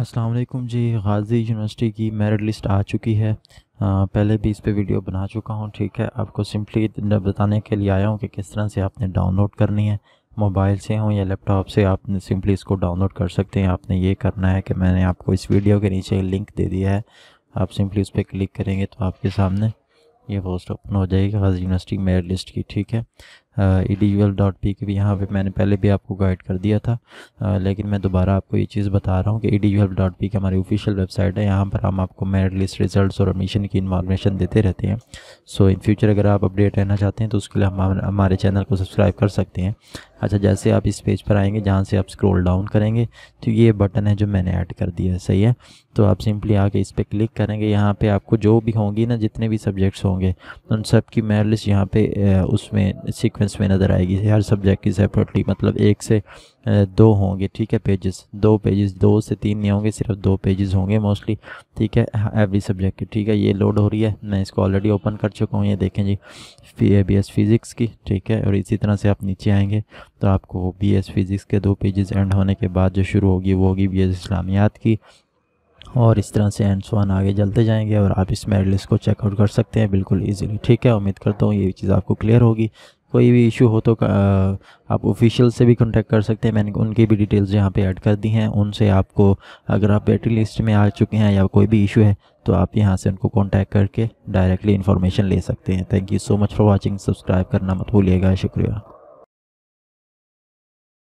अस्सलाम वालेकुम जी गाज़ी यूनिवर्सिटी की मेरिट लिस्ट आ चुकी है आ, पहले भी इस पे वीडियो बना चुका हूँ ठीक है आपको सिंपली बताने के लिए आया हूँ कि किस तरह से आपने डाउनलोड करनी है मोबाइल से हो या लैपटॉप से आपने सिंपली इसको डाउनलोड कर सकते हैं आपने ये करना है कि मैंने आपको इस वीडियो के नीचे लिंक दे दिया है आप सिंपली उस पर क्लिक करेंगे तो आपके सामने ये पोस्ट ओपन हो जाएगी गाजी यूनिवर्सिटी मेरिट लिस्ट की ठीक है ई डी डॉट पी की भी यहाँ पे मैंने पहले भी आपको गाइड कर दिया था आ, लेकिन मैं दोबारा आपको ये चीज़ बता रहा हूँ कि ई डी डॉट पी की हमारी ऑफिशियल वेबसाइट है यहाँ पर हम आपको मेरिट लिस्ट रिजल्ट और एडमिशन की इन्फॉर्मेशन देते रहते हैं सो इन फ्यूचर अगर आप अपडेट रहना चाहते हैं तो उसके लिए हम हमारे चैनल को सब्सक्राइब कर सकते हैं अच्छा जैसे आप इस पेज पर आएंगे जहाँ से आप स्क्रॉल डाउन करेंगे तो ये बटन है जो मैंने ऐड कर दिया है सही है तो आप सिंपली आके इस पर क्लिक करेंगे यहाँ पे आपको जो भी होंगी ना जितने भी सब्जेक्ट्स होंगे उन सब की मेरिट लिस्ट यहाँ पे उसमें सिक्वेंस डिफरेंस में नज़र आएगी हर सब्जेक्ट की सेपरेटली मतलब एक से दो होंगे ठीक है पेजेस दो पेजेस दो से तीन नहीं होंगे सिर्फ दो पेजेस होंगे मोस्टली ठीक है एवरी हाँ, सब्जेक्ट की ठीक है ये लोड हो रही है मैं इसको ऑलरेडी ओपन कर चुका हूँ ये देखें जी ए बी एस फिज़िक्स की ठीक है और इसी तरह से आप नीचे आएंगे तो आपको बी एस फिज़िक्स के दो पेजेस एंड होने के बाद जो शुरू होगी वो होगी बी एस इस्लामियात की और इस तरह से एंड सोन आगे चलते जाएंगे और आप इस मेरिट लिस्ट को चेकआउट कर सकते हैं बिल्कुल इजीली ठीक है उम्मीद करता हूँ ये चीज़ आपको क्लियर होगी कोई भी इशू हो तो आप ऑफिशियल से भी कांटेक्ट कर सकते हैं मैंने उनकी भी डिटेल्स यहाँ पे ऐड कर दी हैं उनसे आपको अगर आप बैटरी लिस्ट में आ चुके हैं या कोई भी इशू है तो आप यहाँ से उनको कांटेक्ट करके डायरेक्टली इन्फॉर्मेशन ले सकते हैं thank you so much for watching subscribe करना मत भूलिएगा शुक्रिया